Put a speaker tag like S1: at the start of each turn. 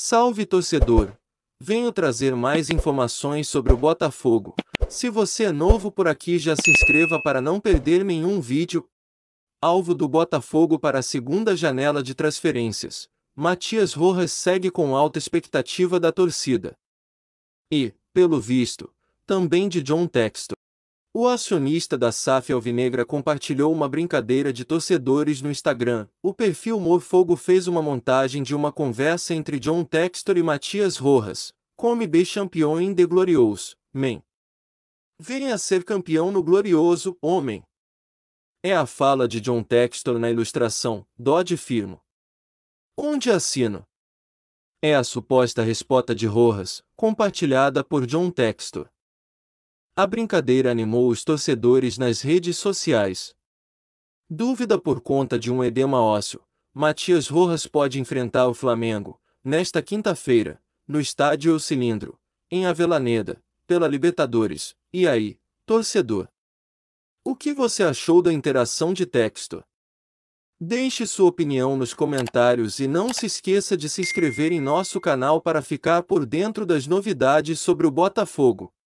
S1: Salve torcedor! Venho trazer mais informações sobre o Botafogo. Se você é novo por aqui, já se inscreva para não perder nenhum vídeo. Alvo do Botafogo para a segunda janela de transferências. Matias Rojas segue com alta expectativa da torcida. E, pelo visto, também de John Texto. O acionista da SAF Alvinegra compartilhou uma brincadeira de torcedores no Instagram. O perfil Morfogo fez uma montagem de uma conversa entre John Textor e Matias Rojas. Come B campeão em The Glorious, men. Venha ser campeão no glorioso, homem. É a fala de John Textor na ilustração, Dodge firmo. Onde assino? É a suposta resposta de Rojas, compartilhada por John Textor a brincadeira animou os torcedores nas redes sociais. Dúvida por conta de um edema ósseo, Matias Rojas pode enfrentar o Flamengo, nesta quinta-feira, no estádio O Cilindro, em Avelaneda, pela Libertadores. E aí, torcedor? O que você achou da interação de texto? Deixe sua opinião nos comentários e não se esqueça de se inscrever em nosso canal para ficar por dentro das novidades sobre o Botafogo.